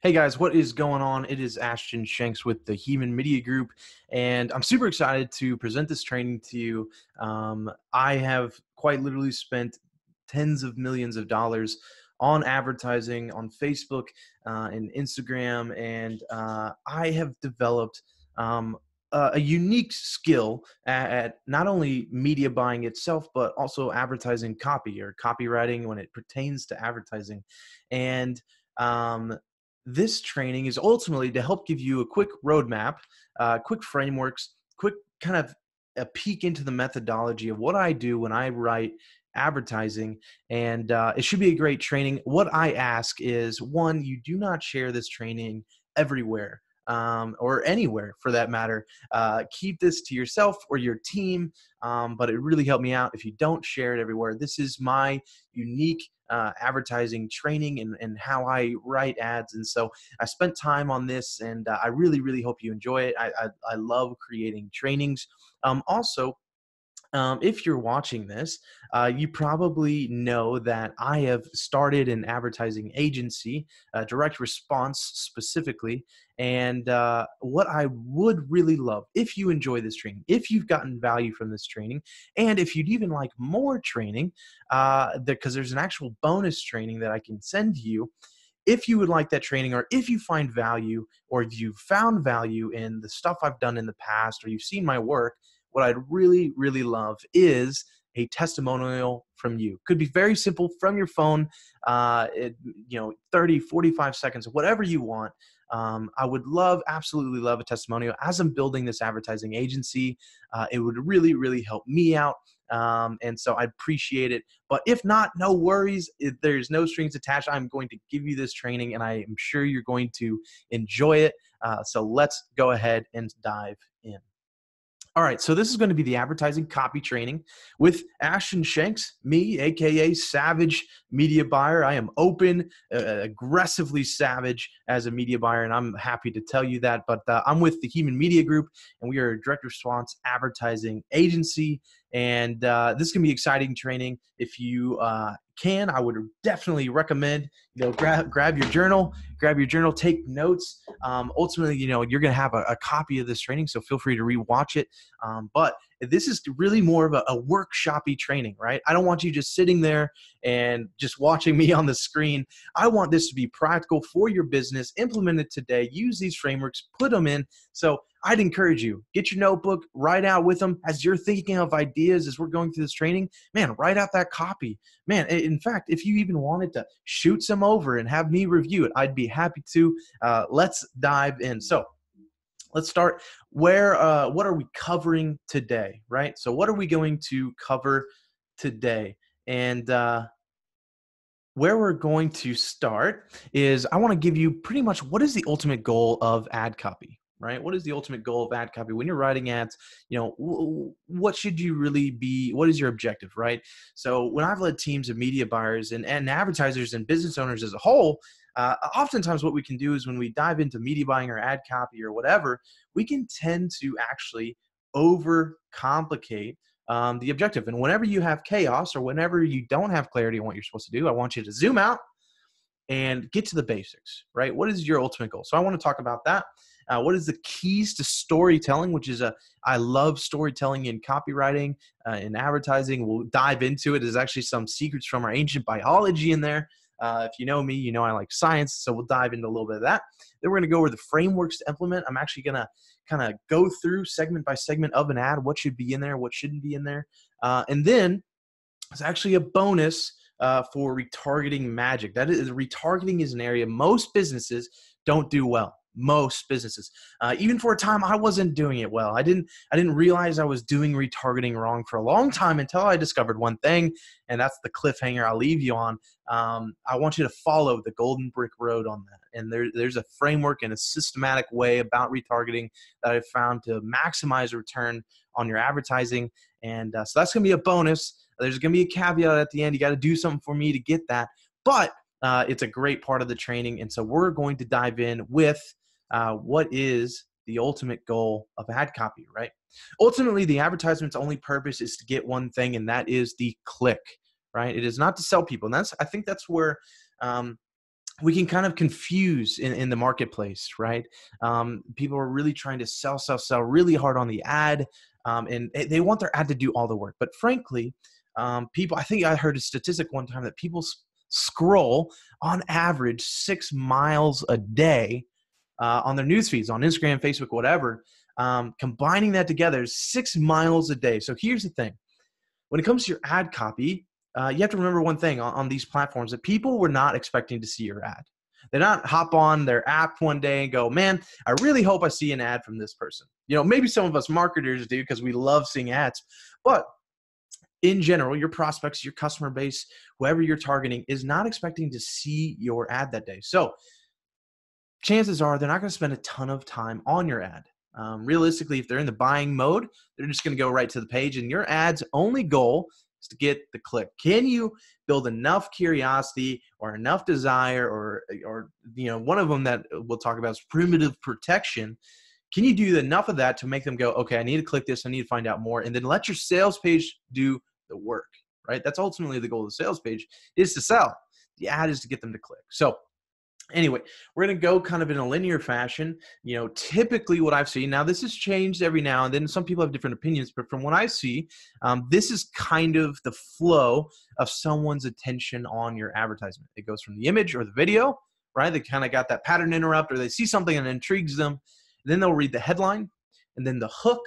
Hey guys, what is going on? It is Ashton Shanks with the Human Media Group, and I'm super excited to present this training to you. Um, I have quite literally spent tens of millions of dollars on advertising on Facebook uh, and Instagram, and uh, I have developed um, a unique skill at, at, not only media buying itself, but also advertising copy or copywriting when it pertains to advertising. And um, this training is ultimately to help give you a quick roadmap, uh, quick frameworks, quick kind of a peek into the methodology of what I do when I write advertising. And uh, it should be a great training. What I ask is one, you do not share this training everywhere um, or anywhere for that matter. Uh, keep this to yourself or your team, um, but it really helped me out if you don't share it everywhere. This is my unique uh, advertising training and, and how I write ads. And so I spent time on this and uh, I really, really hope you enjoy it. I, I, I love creating trainings. Um, also, um, if you're watching this, uh, you probably know that I have started an advertising agency, uh, direct response specifically, and uh, what I would really love, if you enjoy this training, if you've gotten value from this training, and if you'd even like more training, because uh, the, there's an actual bonus training that I can send you. If you would like that training, or if you find value, or you've found value in the stuff I've done in the past, or you've seen my work, what I'd really, really love is a testimonial from you could be very simple from your phone uh, it, you know 30 45 seconds whatever you want um, I would love, absolutely love a testimonial. As I'm building this advertising agency, uh, it would really, really help me out. Um, and so I appreciate it. But if not, no worries. If there's no strings attached. I'm going to give you this training, and I am sure you're going to enjoy it. Uh, so let's go ahead and dive in. All right, so this is going to be the advertising copy training with Ashton Shanks, me, aka Savage Media Buyer. I am open, uh, aggressively savage as a media buyer, and I'm happy to tell you that. But uh, I'm with the Human Media Group, and we are a direct response advertising agency. And uh, this can be exciting training. If you uh, can, I would definitely recommend you know grab grab your journal, grab your journal, take notes. Um, ultimately, you know you're going to have a, a, copy of this training, so feel free to rewatch it. Um, but this is really more of a, a workshoppy training, right? I don't want you just sitting there and just watching me on the screen. I want this to be practical for your business. Implement it today. Use these frameworks. Put them in. So I'd encourage you get your notebook, write out with them as you're thinking of ideas as we're going through this training. Man, write out that copy. Man, in fact, if you even wanted to shoot some over and have me review it, I'd be happy to. Uh, let's dive in. So let's start where uh, what are we covering today right so what are we going to cover today and uh, where we're going to start is i want to give you pretty much what is the ultimate goal of ad copy right what is the ultimate goal of ad copy when you're writing ads you know what should you really be what is your objective right so when i've led teams of media buyers and, and advertisers and business owners as a whole uh, oftentimes, what we can do is when we dive into media buying or ad copy or whatever, we can tend to actually overcomplicate um, the objective. And whenever you have chaos or whenever you don't have clarity on what you're supposed to do, I want you to zoom out and get to the basics, right? What is your ultimate goal? So I want to talk about that. Uh, what is the keys to storytelling, which is a I love storytelling in copywriting and uh, advertising. We'll dive into it. There's actually some secrets from our ancient biology in there uh, if you know me, you know I like science, so we'll dive into a little bit of that. Then we're going to go over the frameworks to implement. I'm actually going to kind of go through segment by segment of an ad, what should be in there, what shouldn't be in there. Uh, and then it's actually a bonus uh, for retargeting magic. That is, retargeting is an area most businesses don't do well most businesses. Uh, even for a time, I wasn't doing it well. I didn't I didn't realize I was doing retargeting wrong for a long time until I discovered one thing, and that's the cliffhanger I'll leave you on. Um, I want you to follow the golden brick road on that. And there, there's a framework and a systematic way about retargeting that I've found to maximize return on your advertising. And uh, so that's going to be a bonus. There's going to be a caveat at the end. You got to do something for me to get that. But uh, it's a great part of the training. And so we're going to dive in with uh, what is the ultimate goal of ad copy, right? Ultimately, the advertisement's only purpose is to get one thing, and that is the click, right? It is not to sell people. And that's, I think that's where um, we can kind of confuse in, in the marketplace, right? Um, people are really trying to sell, sell, sell really hard on the ad, um, and they want their ad to do all the work. But frankly, um, people, I think I heard a statistic one time that people sp- scroll on average six miles a day uh, on their news feeds, on Instagram, Facebook, whatever. Um, combining that together is six miles a day. So here's the thing when it comes to your ad copy, uh, you have to remember one thing on, on, these platforms that people were not expecting to see your ad. They're not hop on their app one day and go, man, I really hope I see an ad from this person. You know, maybe some of us marketers do because we love seeing ads, but in general, your prospects, your customer base, whoever you're targeting is not expecting to see your ad that day. So chances are they're not going to spend a ton of time on your ad. Um, realistically, if they're in the buying mode, they're just going to go right to the page, and your ad's only goal is to get the click. Can you build enough curiosity or enough desire, or or you know, one of them that we'll talk about is primitive protection? Can you do enough of that to make them go, okay, I need to click this, I need to find out more, and then let your sales page do the work, right? That's ultimately the goal of the sales page is to sell. The ad is to get them to click. So anyway we're going to go kind of in a linear fashion you know typically what i've seen now this has changed every now and then some people have different opinions but from what i see um, this is kind of the flow of someone's attention on your advertisement it goes from the image or the video right they kind of got that pattern interrupt or they see something and intrigues them then they'll read the headline and then the hook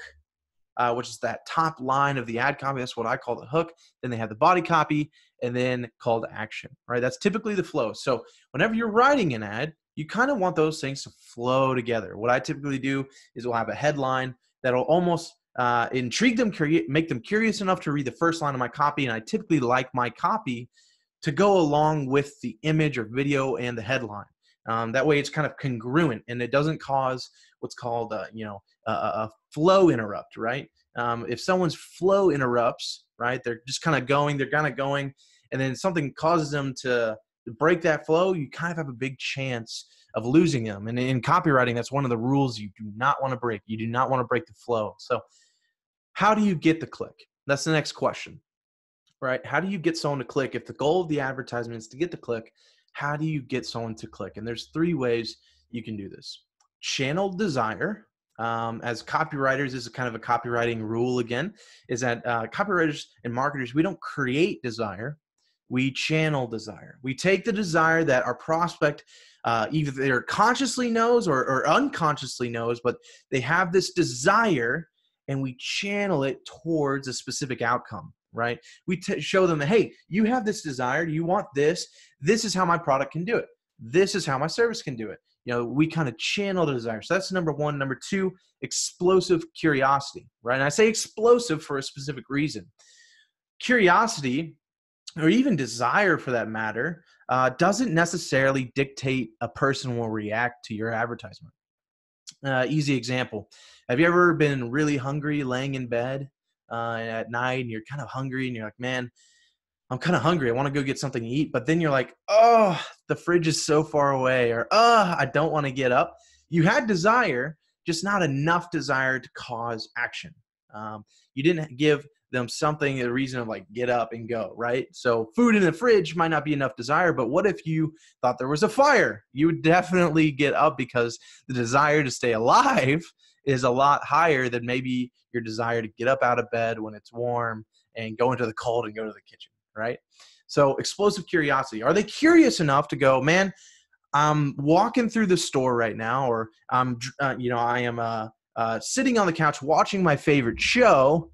uh, which is that top line of the ad copy that's what i call the hook then they have the body copy and then call to action, right? That's typically the flow. So whenever you're writing an ad, you kind of want those things to flow together. What I typically do is we'll have a headline that'll almost uh, intrigue them, make them curious enough to read the first line of my copy. And I typically like my copy to go along with the image or video and the headline. Um, that way, it's kind of congruent and it doesn't cause what's called, a, uh, you know, a, a flow interrupt, right? Um, if someone's flow interrupts, right, they're just kind of going, they're kind of going, and then something causes them to break that flow, you kind of have a big chance of losing them. And in copywriting, that's one of the rules you do not want to break. You do not want to break the flow. So, how do you get the click? That's the next question, right? How do you get someone to click? If the goal of the advertisement is to get the click, how do you get someone to click? And there's three ways you can do this channel desire. Um, as copywriters, this is kind of a copywriting rule again, is that uh, copywriters and marketers, we don't create desire, we channel desire. We take the desire that our prospect uh, either they're consciously knows or, or unconsciously knows, but they have this desire and we channel it towards a specific outcome, right? We t- show them that, hey, you have this desire, you want this, this is how my product can do it, this is how my service can do it. You know, we kind of channel the desire. So that's number one. Number two, explosive curiosity, right? And I say explosive for a specific reason. Curiosity or even desire for that matter, uh, doesn't necessarily dictate a person will react to your advertisement. Uh, easy example Have you ever been really hungry laying in bed uh, at night and you're kind of hungry and you're like, man, I'm kind of hungry. I want to go get something to eat. But then you're like, oh, the fridge is so far away, or oh, I don't want to get up. You had desire, just not enough desire to cause action. Um, you didn't give them something, a reason of like get up and go, right? So food in the fridge might not be enough desire, but what if you thought there was a fire? You would definitely get up because the desire to stay alive is a lot higher than maybe your desire to get up out of bed when it's warm and go into the cold and go to the kitchen, right? So explosive curiosity. Are they curious enough to go, man, I'm walking through the store right now, or I'm, uh, you know, I am uh, uh, sitting on the couch watching my favorite show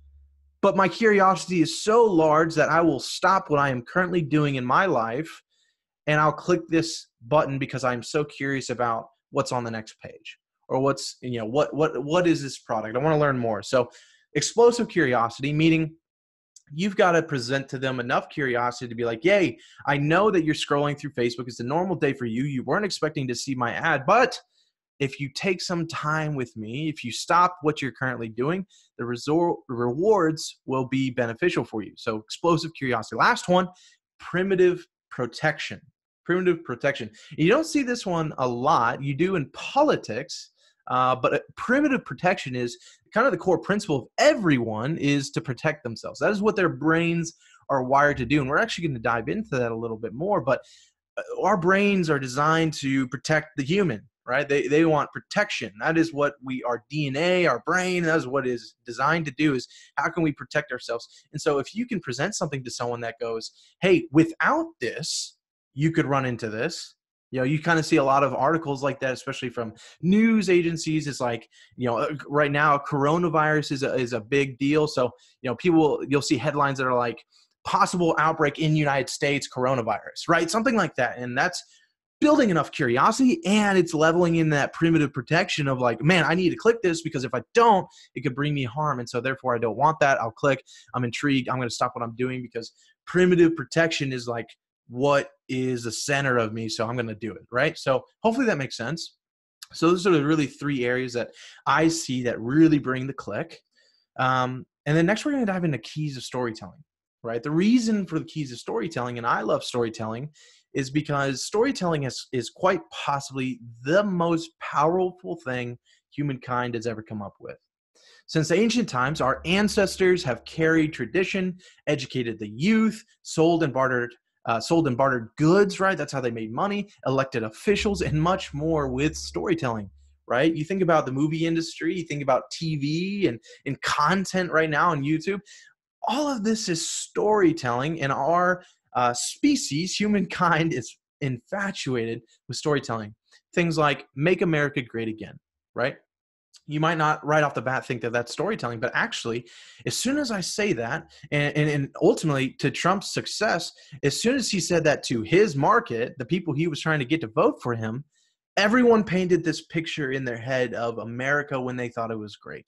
but my curiosity is so large that I will stop what I am currently doing in my life and I'll click this button because I'm so curious about what's on the next page or what's you know what what what is this product? I want to learn more. So explosive curiosity meaning you've got to present to them enough curiosity to be like, "Yay, I know that you're scrolling through Facebook. It's a normal day for you. You weren't expecting to see my ad, but if you take some time with me, if you stop what you're currently doing, the resor- rewards will be beneficial for you. So, explosive curiosity. Last one, primitive protection. Primitive protection. You don't see this one a lot. You do in politics, uh, but uh, primitive protection is kind of the core principle of everyone is to protect themselves. That is what their brains are wired to do. And we're actually going to dive into that a little bit more, but uh, our brains are designed to protect the human right? They, they want protection. That is what we, our DNA, our brain, that is what is designed to do is how can we protect ourselves? And so if you can present something to someone that goes, hey, without this, you could run into this. You know, you kind of see a lot of articles like that, especially from news agencies. It's like, you know, uh, right now coronavirus is a, is a big deal. So, you know, people, you'll see headlines that are like, possible outbreak in United States coronavirus, right? Something like that. And that's building enough curiosity and it's leveling in that primitive protection of like man i need to click this because if i don't it could bring me harm and so therefore i don't want that i'll click i'm intrigued i'm going to stop what i'm doing because primitive protection is like what is the center of me so i'm going to do it right so hopefully that makes sense so those are really three areas that i see that really bring the click um, and then next we're going to dive into keys of storytelling right the reason for the keys of storytelling and i love storytelling is because storytelling is, is quite possibly the most powerful thing humankind has ever come up with. Since ancient times, our ancestors have carried tradition, educated the youth, sold and bartered uh, sold and bartered goods, right? That's how they made money, elected officials, and much more with storytelling, right? You think about the movie industry, you think about TV and, and content right now on YouTube. All of this is storytelling, and our uh, species, humankind is infatuated with storytelling. Things like make America great again, right? You might not right off the bat think that that's storytelling, but actually, as soon as I say that, and, and, and ultimately to Trump's success, as soon as he said that to his market, the people he was trying to get to vote for him, everyone painted this picture in their head of America when they thought it was great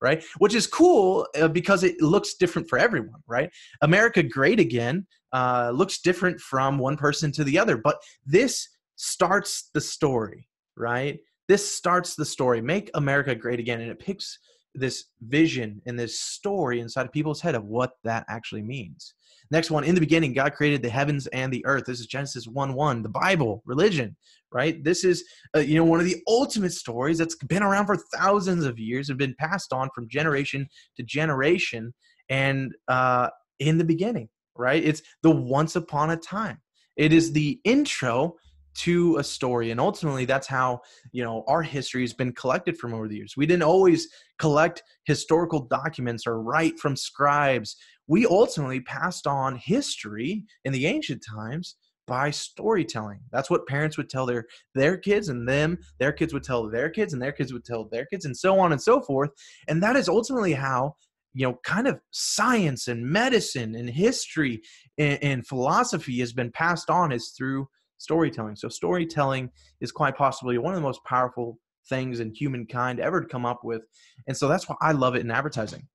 right? Which is cool uh, because it looks different for everyone, right? America Great Again uh, looks different from one person to the other, but this starts the story, right? This starts the story. Make America Great Again, and it picks this vision and this story inside of people's head of what that actually means. Next one, in the beginning, God created the heavens and the earth. This is Genesis 1 1, the Bible, religion, right? This is, uh, you know, one of the ultimate stories that's been around for thousands of years and been passed on from generation to generation. And uh, in the beginning, right? It's the once upon a time. It is the intro to a story and ultimately that's how you know our history has been collected from over the years we didn't always collect historical documents or write from scribes we ultimately passed on history in the ancient times by storytelling. That's what parents would tell their their kids and them, their kids would tell their kids and their kids would tell their kids and so on and so forth. And that is ultimately how you know kind of science and medicine and history and, and philosophy has been passed on is through storytelling. So storytelling is quite possibly one of the most powerful things in humankind ever to come up with. And so that's why I love it in advertising.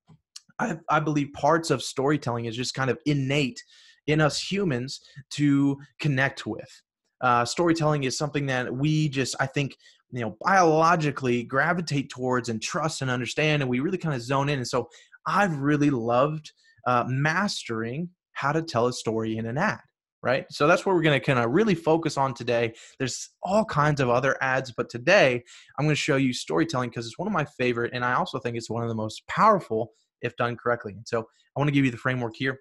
I, I believe parts of storytelling is just kind of innate in us humans to connect with. Uh, storytelling is something that we just, I think, you know, biologically gravitate towards and trust and understand, and we really kind of zone in. And so I've really loved uh, mastering how to tell a story in an ad right? So that's what we're going to kind of really focus on today. There's all kinds of other ads, but today I'm going to show you storytelling because it's one of my favorite, and I also think it's one of the most powerful if done correctly. And so I want to give you the framework here.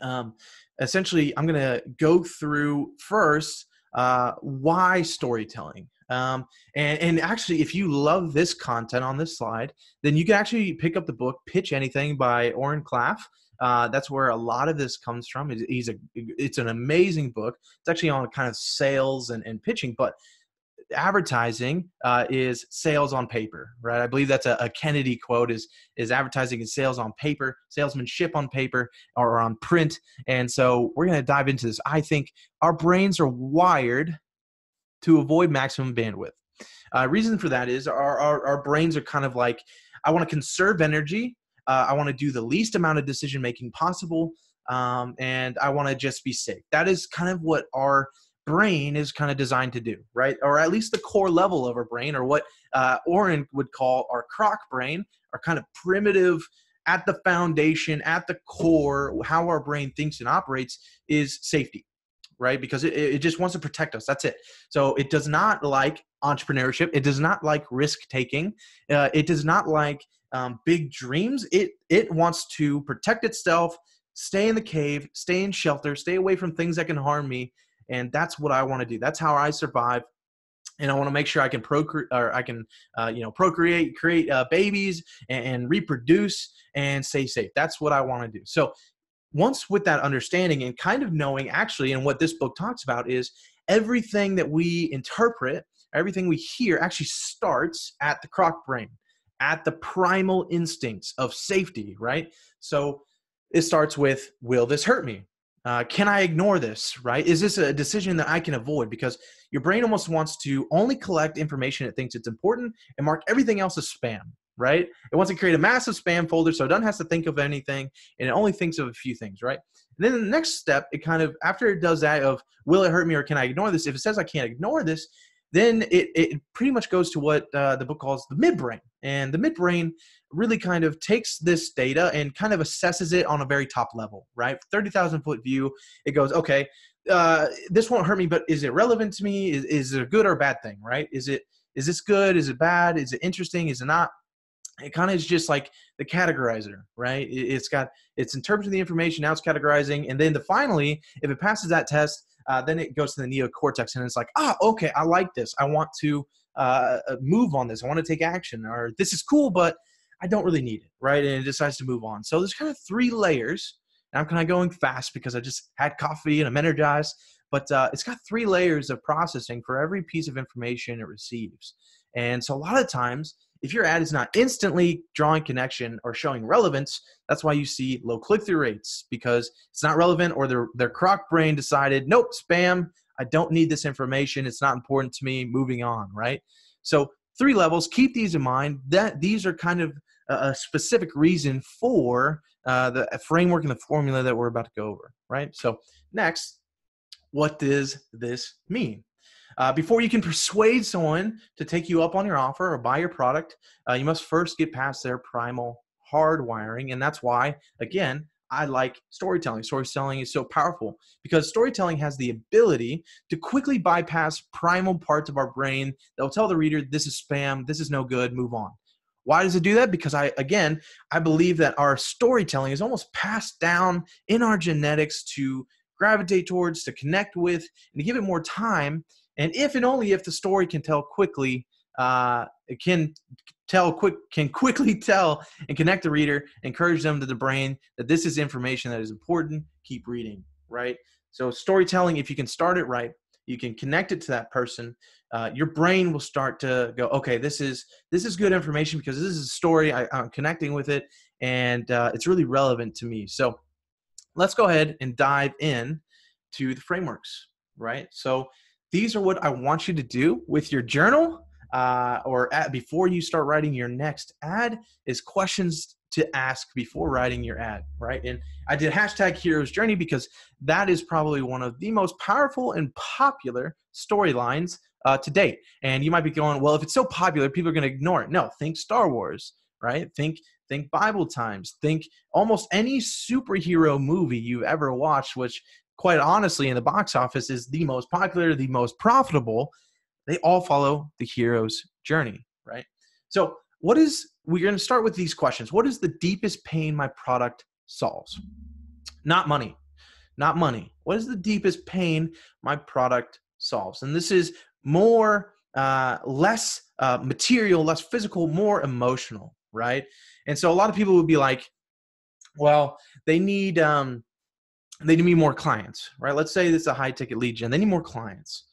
Um, essentially, I'm going to go through first uh, why storytelling. Um, and, and actually, if you love this content on this slide, then you can actually pick up the book Pitch Anything by Orrin Claff. Uh, that's where a lot of this comes from. He's a, it's an amazing book. It's actually on kind of sales and, and pitching, but advertising uh, is sales on paper, right? I believe that's a, a, Kennedy quote: is is advertising and sales on paper, salesmanship on paper or on print. And so we're going to dive into this. I think our brains are wired to avoid maximum bandwidth. Uh, reason for that is our, our our brains are kind of like I want to conserve energy. Uh, I want to do the least amount of decision making possible, um, and I want to just be safe. That is kind of what our brain is kind of designed to do, right? Or at least the core level of our brain, or what uh, Oren would call our croc brain, our kind of primitive, at the foundation, at the core, how our brain thinks and operates is safety, right? Because it, it just wants to protect us. That's it. So it does not like entrepreneurship. It does not like risk taking. Uh, it does not like um, big dreams. It it wants to protect itself, stay in the cave, stay in shelter, stay away from things that can harm me, and that's what I want to do. That's how I survive and I want to make sure I can procreate or I can uh, you know procreate, create uh, babies, and, and, reproduce and stay safe. That's what I want to do. So once with that understanding and kind of knowing actually, and what this book talks about is everything that we interpret, everything we hear, actually starts at the croc brain, at the primal instincts of safety. Right. So it starts with, "Will this hurt me?" Uh, can I ignore this? Right? Is this a decision that I can avoid? Because your brain almost wants to only collect information it thinks it's important and mark everything else as spam. Right? It wants to create a massive spam folder so it doesn't have to think of anything and it only thinks of a few things. Right? And then the next step, it kind of after it does that of will it hurt me or can I ignore this? If it says I can't ignore this, then it, it pretty much goes to what uh, the book calls the midbrain. And the midbrain really kind of takes this data and kind of assesses it on a very top level, right? 30,000 foot view, it goes, okay, uh, this won't hurt me, but is it relevant to me? Is, is it a good or a bad thing, right? Is it is this good? Is it bad? Is it interesting? Is it not? It kind of is just like the categorizer, right? It, it's got it's interpreting the information, now it's categorizing, and then the finally, if it passes that test, uh, then it goes to the neocortex and it's like, ah, okay, I like this. I want to uh, uh, move on this. I want to take action, or this is cool, but I don't really need it, right? And it decides to move on. So there's kind of three layers. And I'm kind of going fast because I just had coffee and I'm energized. But uh, it's got three layers of processing for every piece of information it receives. And so a lot of times if your ad is not instantly drawing connection or showing relevance, that's why you see low click through rates because it's not relevant or their, their croc brain decided, nope, spam, I don't need this information. It's not important to me. Moving on, right? So, three levels, keep these in mind. That These are kind of a specific reason for uh, the framework and the formula that we're about to go over, right? So, next, what does this mean? Uh, before you can persuade someone to take you up on your offer or buy your product, uh, you must first get past their primal hardwiring. And that's why, again, I like storytelling. Storytelling is so powerful because storytelling has the ability to quickly bypass primal parts of our brain that will tell the reader, this is spam, this is no good, move on. Why does it do that? Because I, again, I believe that our storytelling is almost passed down in our genetics to gravitate towards, to connect with, and to give it more time and if and only if the story can tell quickly uh, can tell quick can quickly tell and connect the reader encourage them to the brain that this is information that is important keep reading right so storytelling if you can start it right you can connect it to that person uh, your brain will start to go okay this is this is good information because this is a story I, am connecting with it and uh, it's really relevant to me so let's go ahead and dive in to the frameworks right so these are what I want you to do with your journal uh, or at, before you start writing your next ad is questions to ask before writing your ad, right? And I did hashtag hero's journey because that is probably one of the most powerful and popular storylines uh, to date. And you might be going, well, if it's so popular, people are going to ignore it. No, think Star Wars, right? Think think Bible times, think almost any superhero movie you've ever watched, which quite honestly in the box office is the most popular, the most profitable, they all follow the hero's journey, right? So, what is we're going to start with these questions. What is the deepest pain my product solves? Not money. Not money. What is the deepest pain my product solves? And this is more uh, less uh, material, less physical, more emotional, right? And so a lot of people would be like, well, they need um, they need more clients, right? Let's say it's a high ticket lead gen. They need more clients.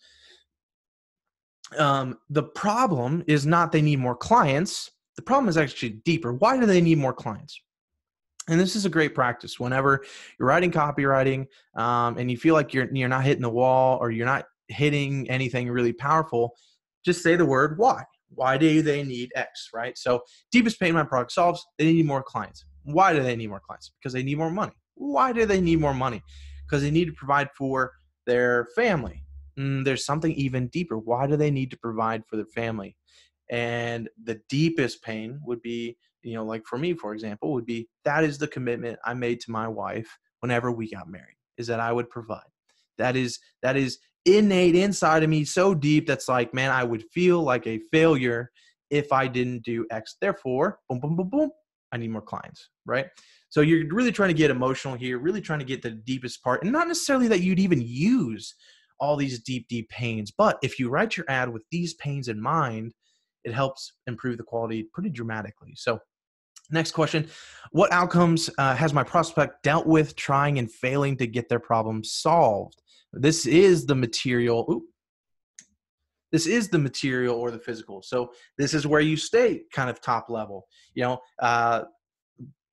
Um, the problem is not they need more clients. The problem is actually deeper. Why do they need more clients? And this is a great practice. Whenever you're writing copywriting um, and you feel like you're you're not hitting the wall or you're not hitting anything really powerful, just say the word why. Why do they need X? Right. So deepest pain my product solves. They need more clients. Why do they need more clients? Because they need more money. Why do they need more money? Because they need to provide for their family. Mm, there's something even deeper. Why do they need to provide for their family? And the deepest pain would be, you know, like for me, for example, would be that is the commitment I made to my wife whenever we got married, is that I would provide. That is that is innate inside of me so deep that's like, man, I would feel like a failure if I didn't do X. Therefore, boom, boom, boom, boom, I need more clients, right? So you're really trying to get emotional here, really trying to get the deepest part, and not necessarily that you'd even use all these deep, deep pains. But if you write your ad with these pains in mind, it helps improve the quality pretty dramatically. So, next question What outcomes uh, has my prospect dealt with trying and failing to get their problem solved? This is the material. this is the material or the physical so this is where you stay kind of top level you know uh,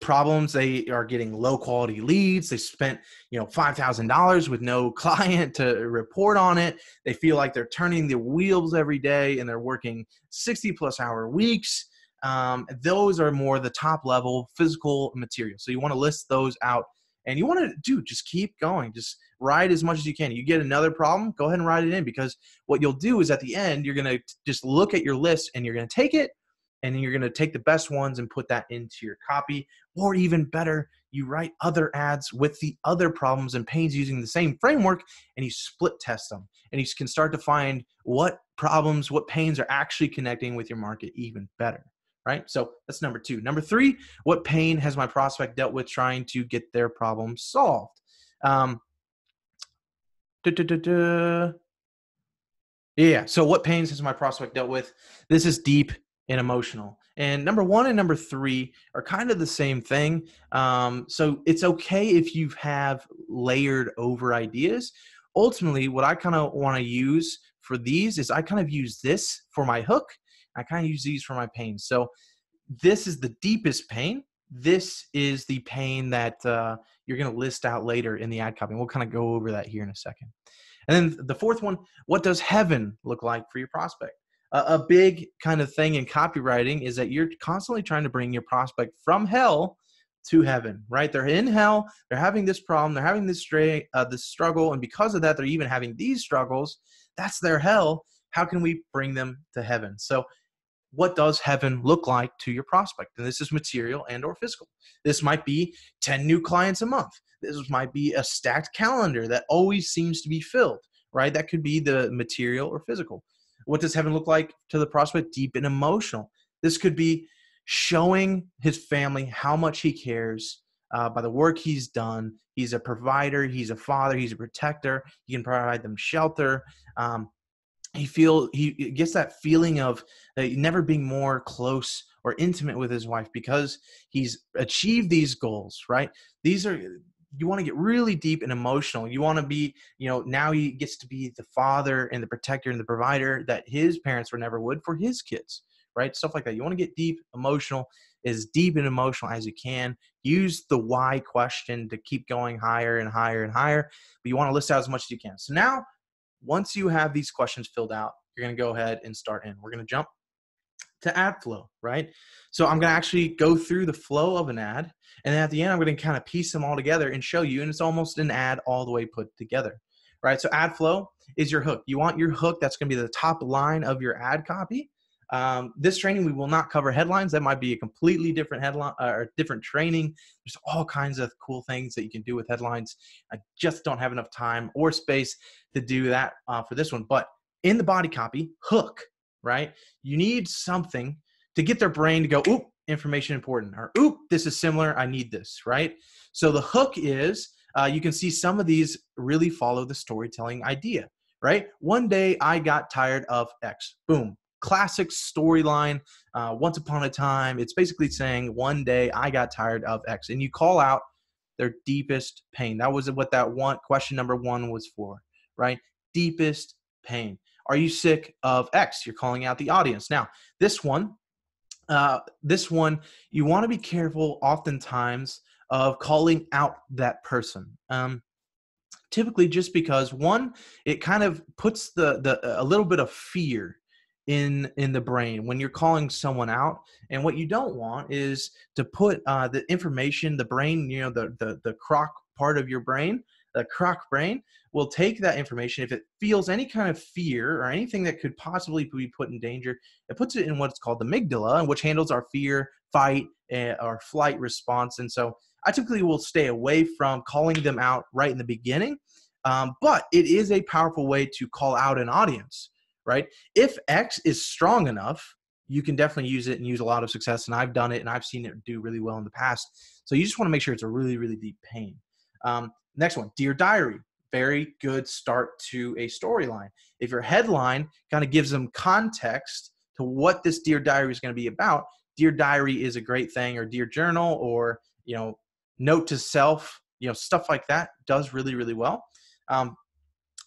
problems they are getting low quality leads they spent you know $5000 with no client to report on it they feel like they're turning the wheels every day and they're working 60 plus hour weeks um, those are more the top level physical material so you want to list those out and you want to do just keep going just write as much as you can you get another problem go ahead and write it in because what you'll do is at the end you're going to just look at your list and you're going to take it and then you're going to take the best ones and put that into your copy or even better, you write other ads with the other problems and pains using the same framework and you split test them. And you can start to find what problems, what pains are actually connecting with your market even better. Right? So that's number two. Number three, what pain has my prospect dealt with trying to get their problem solved? Um, yeah. So, what pains has my prospect dealt with? This is deep and emotional. And number one and number three are kind of the same thing. Um, so it's okay if you have layered over ideas. Ultimately, what I kind of want to use for these is I kind of use this for my hook. I kind of use these for my pain. So this is the deepest pain. This is the pain that uh, you're going to list out later in the ad copy. And we'll kind of go over that here in a second. And then the fourth one, what does heaven look like for your prospect? a big kind of thing in copywriting is that you're constantly trying to bring your prospect from hell to heaven, right? They're in hell, they're having this problem, they're having this, stra uh, this struggle, and because of that, they're even having these struggles. That's their hell. How can we bring them to heaven? So, what does heaven look like to your prospect? And this is material and or physical. This might be 10 new clients a month. This might be a stacked calendar that always seems to be filled, right? That could be the material or physical. What does heaven look like to the prospect? Deep and emotional. This could be showing his family how much he cares uh, by the work he's done. He's a provider, he's a father, he's a protector. He can provide them shelter. Um, he feel he gets that feeling of uh, never being more close or intimate with his wife because he's achieved these goals right these are you want to get really deep and emotional. You want to be, you know, now he gets to be the father and the protector and the provider that his parents were never would for his kids, right? Stuff like that. You want to get deep, emotional, as deep and emotional as you can. Use the why question to keep going higher and higher and higher, but you want to list out as much as you can. So now, once you have these questions filled out, you're going to go ahead and start in. We're going to jump to ad flow, right? So I'm going to actually go through the flow of an ad. And then at the end, I'm going to kind of piece them all together and show you. And it's almost an ad all the way put together, right? So ad flow is your hook. You want your hook that's going to be the top line of your ad copy. Um, this training we will not cover headlines. That might be a completely different headline uh, or different training. There's all kinds of cool things that you can do with headlines. I just don't have enough time or space to do that uh, for this one. But in the body copy, hook right? You need something to get their brain to go, oop, information important, or oop, this is similar, I need this, right? So the hook is uh, you can see some of these really follow the storytelling idea, right? One day I got tired of X. Boom. Classic storyline, uh, once upon a time. It's basically saying, one day I got tired of X. And you call out their deepest pain. That was what that one question number one was for, right? Deepest pain. Are you sick of X? You're calling out the audience. Now, this one, uh, this one, you want to be careful oftentimes of calling out that person. Um, typically just because one it kind of puts the the a little bit of fear in in the brain when you're calling someone out and what you don't want is to put uh, the information the brain you know the the, the croc part of your brain the croc brain will take that information. If it feels any kind of fear or anything that could possibly be put in danger, it puts it in what's called the amygdala, which handles our fear, fight, or flight response. And so I typically will stay away from calling them out right in the beginning. Um, but it is a powerful way to call out an audience, right? If X is strong enough, you can definitely use it and use a lot of success. And I've done it and I've seen it do really well in the past. So you just want to make sure it's a really, really deep pain. Um, Next one, Dear Diary. Very good start to a storyline. If your headline kind of gives them context to what this Dear Diary is going to be about, Dear Diary is a great thing, or Dear Journal, or you know, Note to Self, you know, stuff like that does really, really well. Um,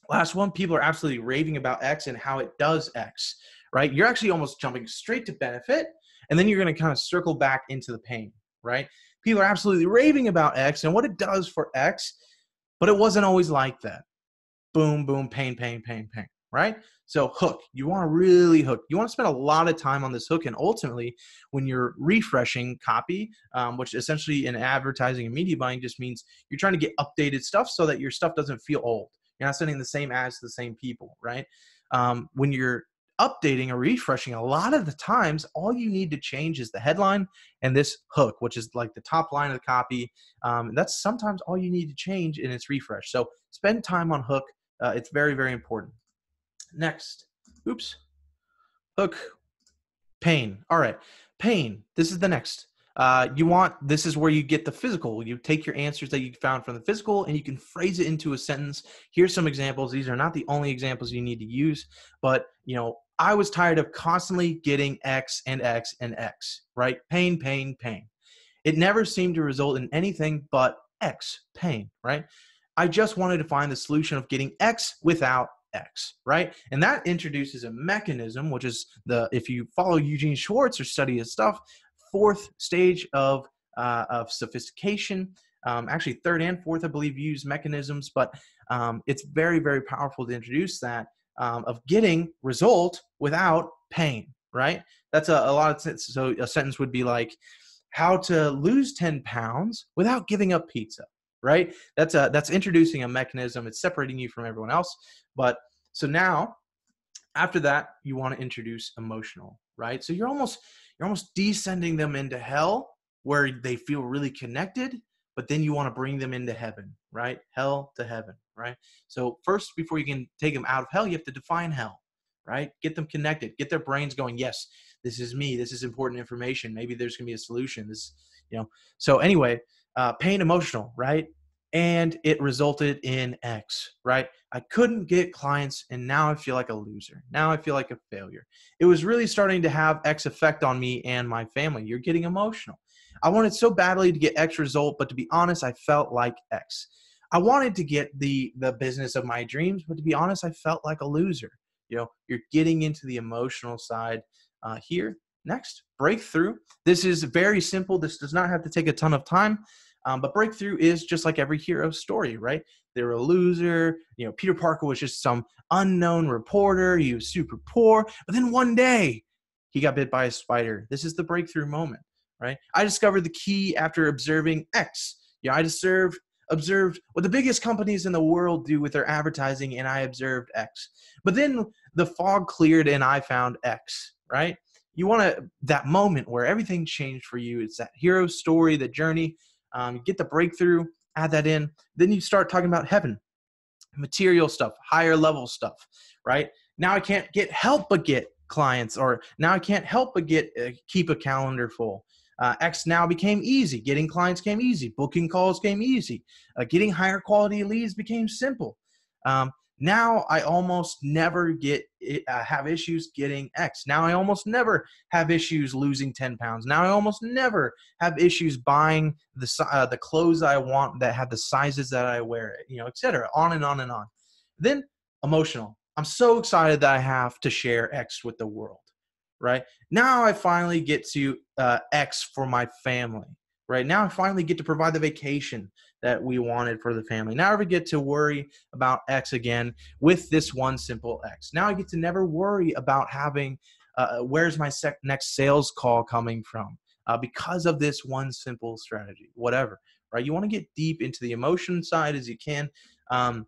last one, people are absolutely raving about X and how it does X, right? You're actually almost jumping straight to benefit, and then you're going to kind of circle back into the pain, right? People are absolutely raving about X and what it does for X but it wasn't always like that. Boom, boom, pain, pain, pain, pain, right? So, hook, you want to really hook. You want to spend a lot of time on this hook. And ultimately, when you're refreshing copy, um, which essentially in advertising and media buying just means you're trying to get updated stuff so that your stuff doesn't feel old. You're not sending the same ads to the same people, right? Um, when you're updating or refreshing, a lot of the times, all you need to change is the headline and this hook, which is like the top line of the copy. Um, that's sometimes all you need to change in its refresh. So spend time on hook. Uh, it's very, very important. Next, oops, hook, pain. All right, pain. This is the next. Uh, you want this is where you get the physical. You take your answers that you found from the physical and you can phrase it into a sentence. Here's some examples. These are not the only examples you need to use, but you know I was tired of constantly getting X and X and X, right? Pain, pain, pain. It never seemed to result in anything but X, pain, right? I just wanted to find the solution of getting X without X, right? And that introduces a mechanism, which is the, if you follow Eugene Schwartz or study his stuff, fourth stage of, uh, of sophistication. Um, actually, third and fourth, I believe, use mechanisms, but um, it's very, very powerful to introduce that um, of getting result without pain, right? That's a, a lot of sense. So a sentence would be like, how to lose 10 pounds without giving up pizza, right? That's a, that's introducing a mechanism. It's separating you from everyone else. But so now after that, you want to introduce emotional, right? So you're almost, you're almost descending them into hell where they feel really connected but then you want to bring them into heaven, right? Hell to heaven, right? So first, before you can take them out of hell, you have to define hell, right? Get them connected, get their brains going. Yes, this is me. This is important information. Maybe there's going to be a solution. This, you know. So anyway, uh, pain, emotional, right? And it resulted in X, right? I couldn't get clients, and now I feel like a loser. Now I feel like a failure. It was really starting to have X effect on me and my family. You're getting emotional. I wanted so badly to get X result, but to be honest, I felt like X. I wanted to get the the business of my dreams, but to be honest, I felt like a loser. You know, you're getting into the emotional side uh, here. Next, breakthrough. This is very simple. This does not have to take a ton of time. Um, but breakthrough is just like every hero story, right? They're a loser. You know, Peter Parker was just some unknown reporter. He was super poor. But then one day, he got bit by a spider. This is the breakthrough moment right? I discovered the key after observing X. Yeah, I observed observed what the biggest companies in the world do with their advertising, and I observed X. But then the fog cleared, and I found X. Right? You want to that moment where everything changed for you. It's that hero story, the journey. Um, get the breakthrough. Add that in. Then you start talking about heaven, material stuff, higher level stuff. Right? Now I can't get help but get clients, or now I can't help but get uh, keep a calendar full uh, X now became easy. Getting clients came easy. Booking calls came easy. Uh, getting higher quality leads became simple. Um, now I almost never get uh, have issues getting X. Now I almost never have issues losing 10 pounds. Now I almost never have issues buying the uh, the clothes I want that have the sizes that I wear, you know, etc. On and on and on. Then emotional. I'm so excited that I have to share X with the world right? Now I finally get to uh, X for my family, right? Now I finally get to provide the vacation that we wanted for the family. Now I get to worry about X again with this one simple X. Now I get to never worry about having uh, uh where's my sec- next sales call coming from uh, because of this one simple strategy, whatever, right? You want to get deep into the emotion side as you can. Um,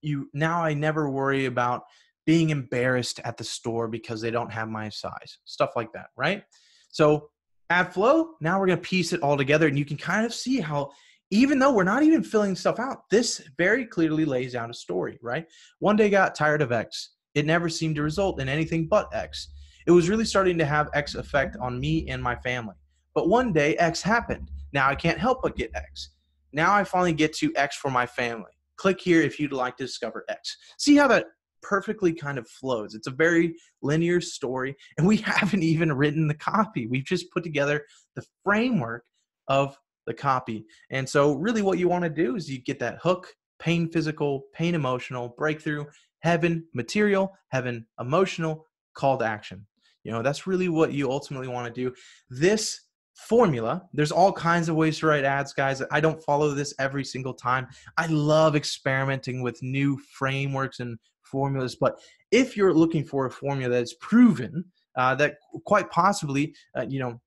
you now I never worry about being embarrassed at the store because they don't have my size, stuff like that, right? So at Flow, now we're going to piece it all together and you can kind of see how even though we're not even filling stuff out, this very clearly lays out a story, right? One day got tired of X. It never seemed to result in anything but X. It was really starting to have X effect on me and my family. But one day X happened. Now I can't help but get X. Now I finally get to X for my family. Click here if you'd like to discover X. See how that perfectly kind of flows. It's a very linear story, and we haven't even written the copy. We've just put together the framework of the copy. And so, really, what you want to do is you get that hook, pain physical, pain emotional, breakthrough, heaven material, heaven emotional, call to action. You know, that's really what you ultimately want to do. This formula. There's all kinds of ways to write ads, guys. I don't follow this every single time. I love experimenting with new frameworks and formulas. But if you're looking for a formula that's proven, uh, that quite possibly, uh, you know,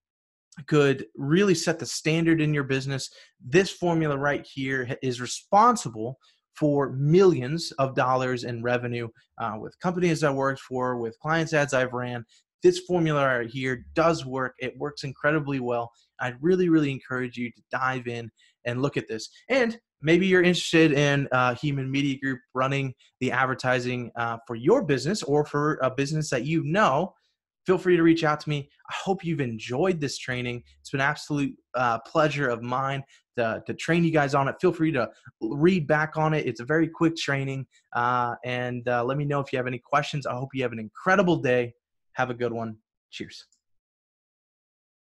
could really set the standard in your business. This formula right here is responsible for millions of dollars in revenue uh, with companies I worked for, with clients ads I've ran. This formula right here does work. It works incredibly well. I'd really, really encourage you to dive in and look at this. And maybe you're interested in uh, Human Media Group running the advertising uh, for your business or for a business that you know, feel free to reach out to me. I hope you've enjoyed this training. It's been absolute uh, pleasure of mine to, to train you guys on it. Feel free to read back on it. It's a very quick training. Uh, and uh, let me know if you have any questions. I hope you have an incredible day. Have a good one. Cheers.